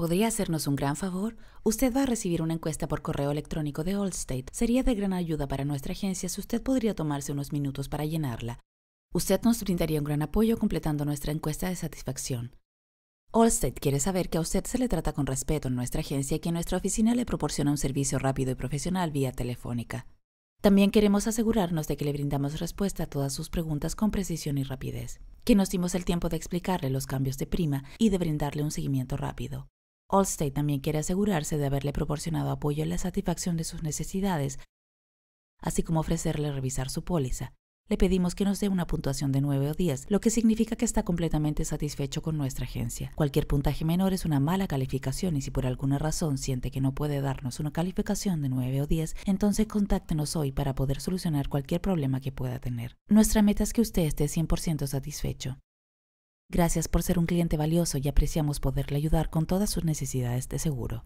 ¿Podría hacernos un gran favor? Usted va a recibir una encuesta por correo electrónico de Allstate. Sería de gran ayuda para nuestra agencia si usted podría tomarse unos minutos para llenarla. Usted nos brindaría un gran apoyo completando nuestra encuesta de satisfacción. Allstate quiere saber que a usted se le trata con respeto en nuestra agencia y que nuestra oficina le proporciona un servicio rápido y profesional vía telefónica. También queremos asegurarnos de que le brindamos respuesta a todas sus preguntas con precisión y rapidez, que nos dimos el tiempo de explicarle los cambios de prima y de brindarle un seguimiento rápido. Allstate también quiere asegurarse de haberle proporcionado apoyo en la satisfacción de sus necesidades, así como ofrecerle revisar su póliza. Le pedimos que nos dé una puntuación de 9 o 10, lo que significa que está completamente satisfecho con nuestra agencia. Cualquier puntaje menor es una mala calificación y si por alguna razón siente que no puede darnos una calificación de 9 o 10, entonces contáctenos hoy para poder solucionar cualquier problema que pueda tener. Nuestra meta es que usted esté 100% satisfecho. Gracias por ser un cliente valioso y apreciamos poderle ayudar con todas sus necesidades de seguro.